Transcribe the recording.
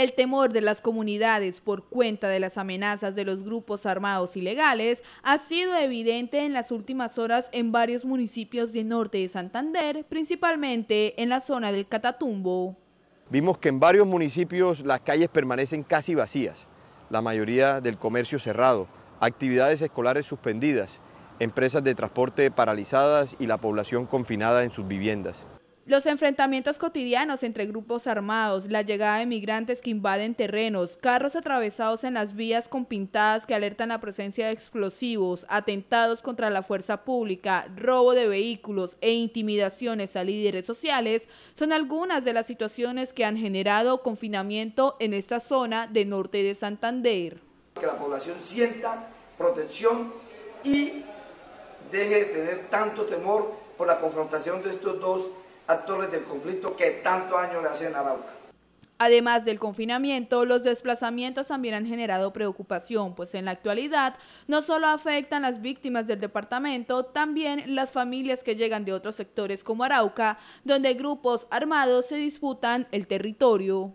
El temor de las comunidades por cuenta de las amenazas de los grupos armados ilegales ha sido evidente en las últimas horas en varios municipios del norte de Santander, principalmente en la zona del Catatumbo. Vimos que en varios municipios las calles permanecen casi vacías, la mayoría del comercio cerrado, actividades escolares suspendidas, empresas de transporte paralizadas y la población confinada en sus viviendas. Los enfrentamientos cotidianos entre grupos armados, la llegada de migrantes que invaden terrenos, carros atravesados en las vías con pintadas que alertan la presencia de explosivos, atentados contra la fuerza pública, robo de vehículos e intimidaciones a líderes sociales son algunas de las situaciones que han generado confinamiento en esta zona de norte de Santander. Que la población sienta protección y deje de tener tanto temor por la confrontación de estos dos actores del conflicto que tanto año le hacen a Arauca. Además del confinamiento, los desplazamientos también han generado preocupación, pues en la actualidad no solo afectan las víctimas del departamento, también las familias que llegan de otros sectores como Arauca, donde grupos armados se disputan el territorio.